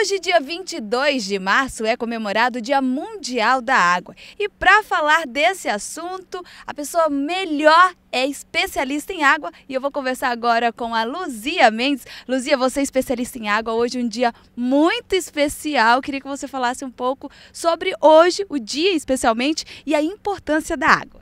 Hoje, dia 22 de março, é comemorado o Dia Mundial da Água. E para falar desse assunto, a pessoa melhor é especialista em água e eu vou conversar agora com a Luzia Mendes. Luzia, você é especialista em água, hoje um dia muito especial. Queria que você falasse um pouco sobre hoje, o dia especialmente, e a importância da água.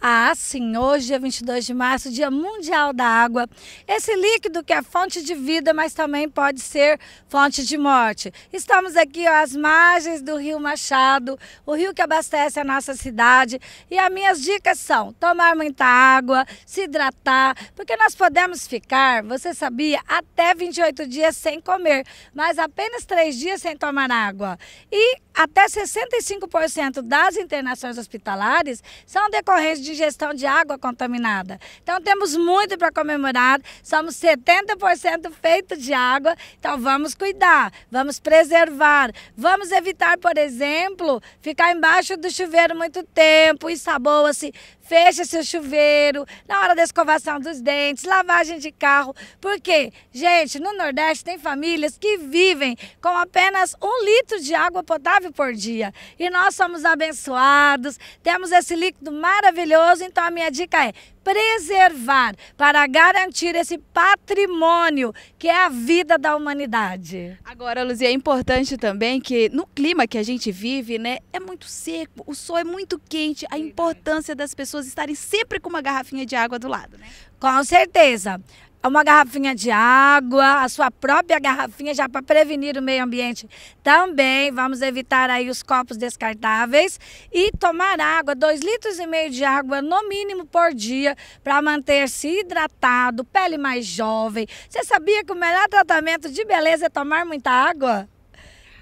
Ah, sim, hoje é 22 de março, Dia Mundial da Água. Esse líquido que é fonte de vida, mas também pode ser fonte de morte. Estamos aqui ó, às margens do Rio Machado, o rio que abastece a nossa cidade. E as minhas dicas são tomar muita água, se hidratar, porque nós podemos ficar, você sabia, até 28 dias sem comer, mas apenas 3 dias sem tomar água. E até 65% das internações hospitalares são decorrentes de de ingestão de água contaminada. Então temos muito para comemorar, somos 70% feito de água, então vamos cuidar, vamos preservar, vamos evitar, por exemplo, ficar embaixo do chuveiro muito tempo, ensaboa-se, fecha seu chuveiro, na hora da escovação dos dentes, lavagem de carro. Porque, gente, no Nordeste tem famílias que vivem com apenas um litro de água potável por dia. E nós somos abençoados, temos esse líquido maravilhoso. Então, a minha dica é preservar, para garantir esse patrimônio que é a vida da humanidade. Agora, Luzia, é importante também que no clima que a gente vive, né, é muito seco, o sol é muito quente, a importância das pessoas estarem sempre com uma garrafinha de água do lado, né? Com certeza uma garrafinha de água, a sua própria garrafinha já para prevenir o meio ambiente também. Vamos evitar aí os copos descartáveis e tomar água, dois litros e meio de água no mínimo por dia para manter-se hidratado, pele mais jovem. Você sabia que o melhor tratamento de beleza é tomar muita água?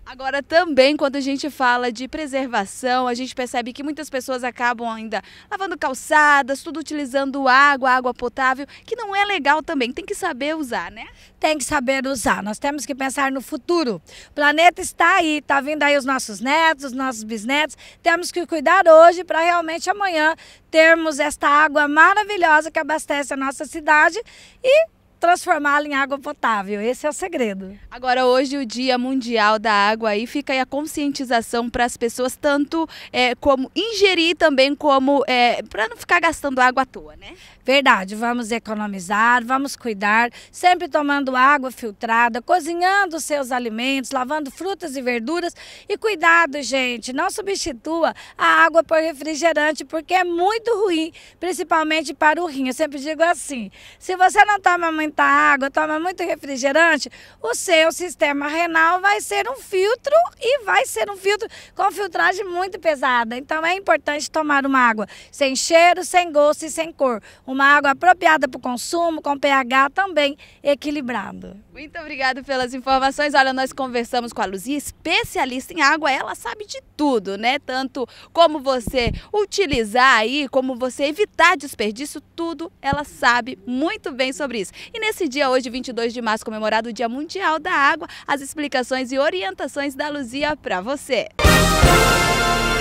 Agora também quando a gente fala de preservação, a gente percebe que muitas pessoas acabam ainda lavando calçadas, tudo utilizando água, água potável, que não é legal também, tem que saber usar, né? Tem que saber usar. Nós temos que pensar no futuro. O planeta está aí, está vindo aí os nossos netos, os nossos bisnetos. Temos que cuidar hoje para realmente amanhã termos esta água maravilhosa que abastece a nossa cidade e transformá-la em água potável. Esse é o segredo. Agora, hoje o Dia Mundial da Água aí fica aí a conscientização para as pessoas, tanto é, como ingerir também, como é, para não ficar gastando água à toa, né? Verdade, vamos economizar, vamos cuidar, sempre tomando água filtrada, cozinhando os seus alimentos, lavando frutas e verduras. E cuidado, gente, não substitua a água por refrigerante, porque é muito ruim, principalmente para o rim. Eu sempre digo assim: se você não toma muito muita água, toma muito refrigerante, o seu sistema renal vai ser um filtro e vai ser um filtro com filtragem muito pesada. Então é importante tomar uma água sem cheiro, sem gosto e sem cor. Uma água apropriada para o consumo, com pH também equilibrado. Muito obrigada pelas informações. Olha, nós conversamos com a Luzia, especialista em água, ela sabe de tudo, né? Tanto como você utilizar aí, como você evitar desperdício, tudo ela sabe muito bem sobre isso. E nesse dia, hoje, 22 de março, comemorado o Dia Mundial da Água, as explicações e orientações da Luzia para você. Música